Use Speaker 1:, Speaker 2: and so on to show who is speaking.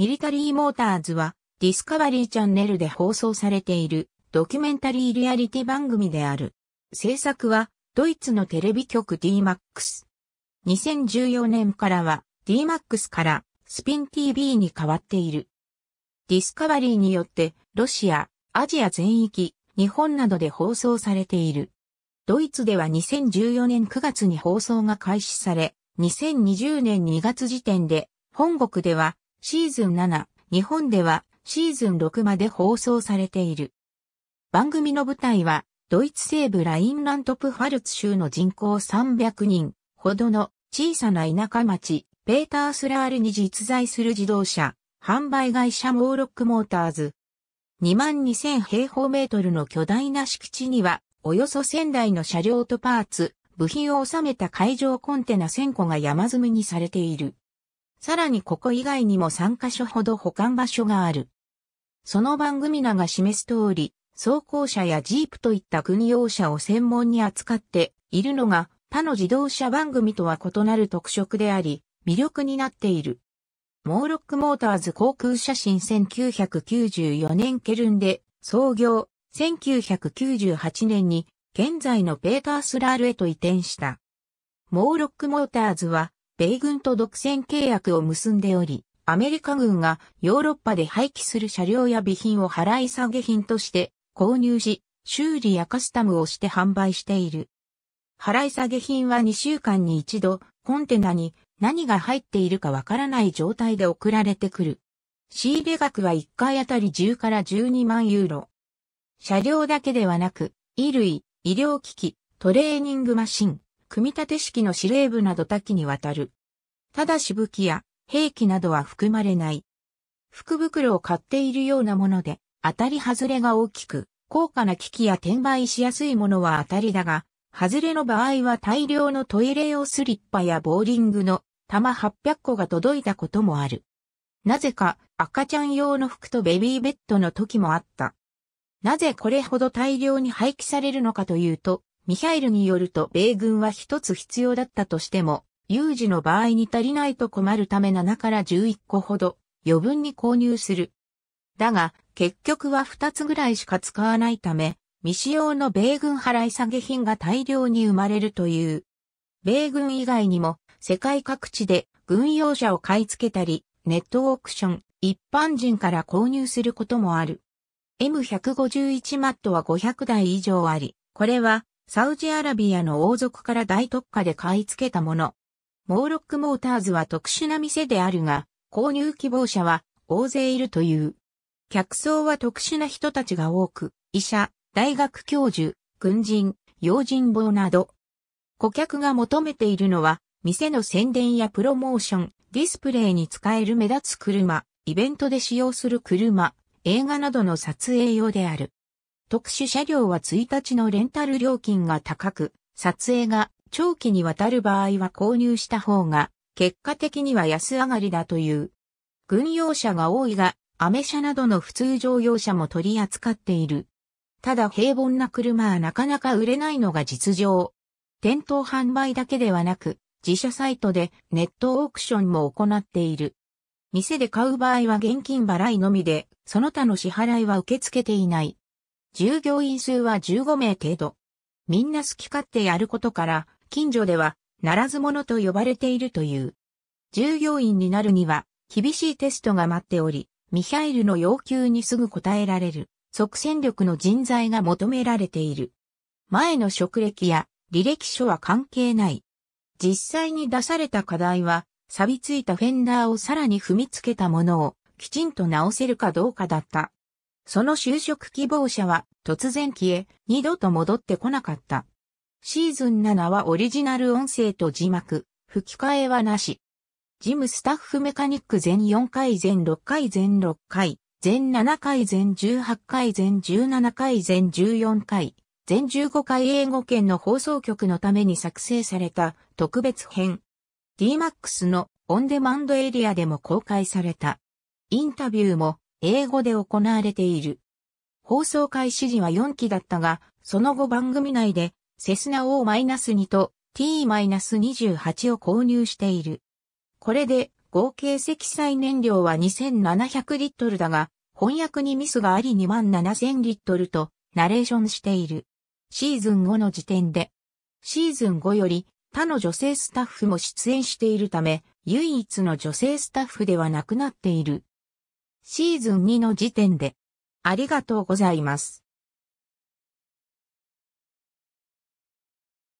Speaker 1: ミリタリーモーターズはディスカバリーチャンネルで放送されているドキュメンタリーリアリティ番組である。制作はドイツのテレビ局 DMAX。2014年からは DMAX からスピン TV に変わっている。ディスカバリーによってロシア、アジア全域、日本などで放送されている。ドイツでは2014年9月に放送が開始され、2020年2月時点で本国ではシーズン7、日本ではシーズン6まで放送されている。番組の舞台は、ドイツ西部ラインラントプファルツ州の人口300人ほどの小さな田舎町、ペータースラールに実在する自動車、販売会社モーロックモーターズ。22,000平方メートルの巨大な敷地には、およそ1000台の車両とパーツ、部品を収めた海上コンテナ1000個が山積みにされている。さらにここ以外にも3カ所ほど保管場所がある。その番組名が示す通り、装甲車やジープといった軍用車を専門に扱っているのが他の自動車番組とは異なる特色であり、魅力になっている。モーロックモーターズ航空写真1994年ケルンで創業1998年に現在のペータースラールへと移転した。モーロックモーターズは米軍と独占契約を結んでおり、アメリカ軍がヨーロッパで廃棄する車両や備品を払い下げ品として購入し、修理やカスタムをして販売している。払い下げ品は2週間に一度、コンテナに何が入っているかわからない状態で送られてくる。仕入れ額は1回あたり10から12万ユーロ。車両だけではなく、衣類、医療機器、トレーニングマシン、組み立て式の司令部など多岐にわたる。ただし武器や兵器などは含まれない。福袋を買っているようなもので、当たり外れが大きく、高価な機器や転売しやすいものは当たりだが、外れの場合は大量のトイレ用スリッパやボーリングの玉800個が届いたこともある。なぜか赤ちゃん用の服とベビーベッドの時もあった。なぜこれほど大量に廃棄されるのかというと、ミハイルによると米軍は一つ必要だったとしても、有事の場合に足りないと困るため7から11個ほど余分に購入する。だが、結局は2つぐらいしか使わないため、未使用の米軍払い下げ品が大量に生まれるという。米軍以外にも、世界各地で軍用車を買い付けたり、ネットオークション、一般人から購入することもある。M151 マットは500台以上あり、これはサウジアラビアの王族から大特価で買い付けたもの。モーロックモーターズは特殊な店であるが、購入希望者は大勢いるという。客層は特殊な人たちが多く、医者、大学教授、軍人、用心棒など。顧客が求めているのは、店の宣伝やプロモーション、ディスプレイに使える目立つ車、イベントで使用する車、映画などの撮影用である。特殊車両は1日のレンタル料金が高く、撮影が長期にわたる場合は購入した方が、結果的には安上がりだという。軍用車が多いが、アメ車などの普通乗用車も取り扱っている。ただ平凡な車はなかなか売れないのが実情。店頭販売だけではなく、自社サイトでネットオークションも行っている。店で買う場合は現金払いのみで、その他の支払いは受け付けていない。従業員数は15名程度。みんな好き勝手やることから、近所では、ならず者と呼ばれているという。従業員になるには、厳しいテストが待っており、ミハイルの要求にすぐ応えられる、即戦力の人材が求められている。前の職歴や履歴書は関係ない。実際に出された課題は、錆びついたフェンダーをさらに踏みつけたものをきちんと直せるかどうかだった。その就職希望者は突然消え、二度と戻ってこなかった。シーズン7はオリジナル音声と字幕、吹き替えはなし。ジムスタッフメカニック全4回全6回全6回、全7回全18回全17回全14回、全15回英語圏の放送局のために作成された特別編。DMAX のオンデマンドエリアでも公開された。インタビューも英語で行われている。放送開始時は4期だったが、その後番組内で、セスナ O-2 と T-28 を購入している。これで、合計積載燃料は2700リットルだが、翻訳にミスがあり27000リットルと、ナレーションしている。シーズン5の時点で、シーズン5より他の女性スタッフも出演しているため、唯一の女性スタッフではなくなっている。シーズン2の時点で、ありがとうございます。